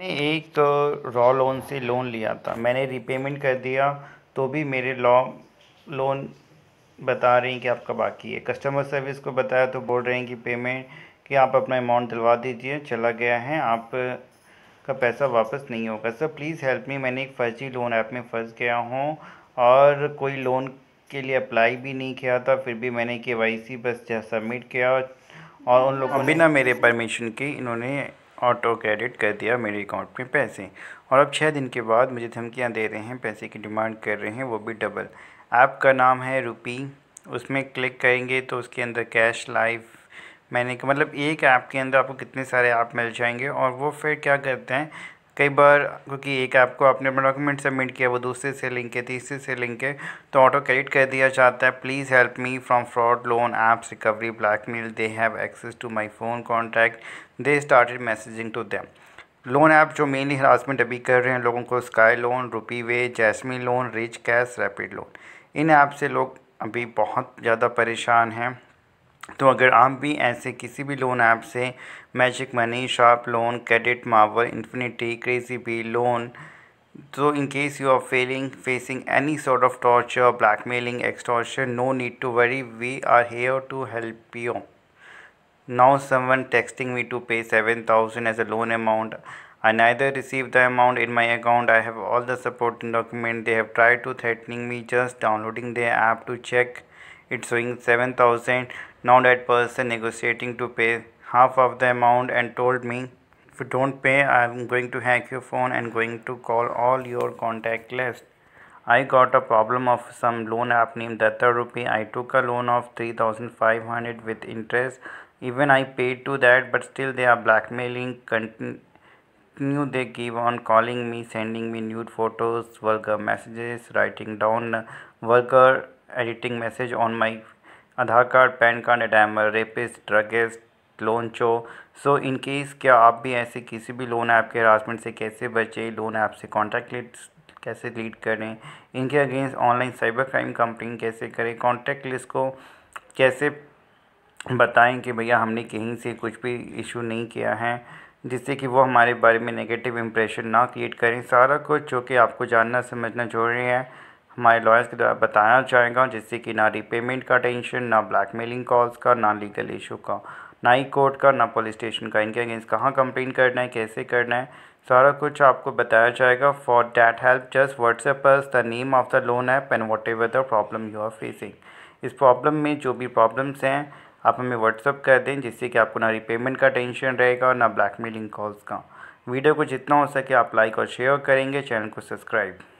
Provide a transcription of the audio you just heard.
मैंने एक तो रॉ लोन से लोन लिया था मैंने रिपेमेंट कर दिया तो भी मेरे लॉ लोन बता रही हैं कि आपका बाकी है कस्टमर सर्विस को बताया तो बोल रहे हैं कि पेमेंट कि आप अपना अमाउंट दिलवा दीजिए चला गया है आप का पैसा वापस नहीं होगा सर प्लीज़ हेल्प मी मैंने एक फर्जी लोन ऐप में फंस गया हूँ और कोई लोन के लिए अप्लाई भी नहीं किया था फिर भी मैंने के वाई सी बस सबमिट किया और उन लोगों बिना मेरे परमिशन के इन्होंने ऑटो क्रेडिट कर दिया मेरे अकाउंट में पैसे और अब छः दिन के बाद मुझे धमकियाँ दे रहे हैं पैसे की डिमांड कर रहे हैं वो भी डबल ऐप का नाम है रुपी उसमें क्लिक करेंगे तो उसके अंदर कैश लाइफ मैंने मतलब एक ऐप के अंदर आपको कितने सारे ऐप मिल जाएंगे और वो फिर क्या करते हैं कई बार क्योंकि एक ऐप को आपने अपना डॉक्यूमेंट सबमिट किया वो दूसरे से लिंक है तीसरे से लिंक है तो ऑटो क्रेडिट कर दिया जाता है please help me from fraud loan apps recovery blackmail they have access to my phone contact they started messaging to them loan app जो मेनली हरासमेंट अभी कर रहे हैं लोगों को स्काई लोन रुपी वे जैसमी loan rich cash rapid loan इन app से लोग अभी बहुत ज़्यादा परेशान हैं तो अगर आप भी ऐसे किसी भी लोन ऐप से magic money shop loan credit मावर इन्फिनिटी क्रेजी बी लोन तो in case you are feeling facing any sort of torture blackmailing extortion no need to worry we are here to help you now someone texting me to pay seven thousand as a loan amount I neither receive the amount in my account I have all the supporting document they have try to threatening me just downloading the app to check it's showing 7000 now that person negotiating to pay half of the amount and told me if you don't pay i'm going to hack your phone and going to call all your contact list i got a problem of some loan app named datta rupee i took a loan of 3500 with interest even i paid to that but still they are blackmailing continue they keep on calling me sending me nude photos vulgar messages writing down vulgar editing message on my Aadhaar card PAN card that रेपिस am loan चो so in case क्या आप भी ऐसे किसी भी loan app के harassment से कैसे बचें लोन ऐप से कॉन्टैक्ट लिस्ट कैसे लीड करें इनके against online cyber crime complain कैसे करें कॉन्टैक्ट लिस्ट को कैसे बताएं कि भैया हमने कहीं से कुछ भी इशू नहीं किया है जिससे कि वो हमारे बारे में नेगेटिव इम्प्रेशन ना क्रिएट करें सारा कुछ जो कि आपको जानना समझना जरूरी है हमारे लॉयर्स के द्वारा बताया जाएगा जिससे कि ना रिपेमेंट का टेंशन ना ब्लैकमेलिंग कॉल्स का ना लीगल इशू का ना ही कोर्ट का ना पुलिस स्टेशन का इनके अगेंस्ट कहाँ कंप्लेन करना है कैसे करना है सारा कुछ आपको बताया जाएगा for that help just WhatsApp पर the name of the loan app and whatever the problem you are facing इस प्रॉब्लम में जो भी प्रॉब्लम्स हैं आप हमें व्हाट्सअप कर दें जिससे कि आपको ना रिपेमेंट का टेंशन रहेगा ना ब्लैकमेलिंग कॉल्स का वीडियो को जितना हो सके आप लाइक और शेयर करेंगे चैनल को सब्सक्राइब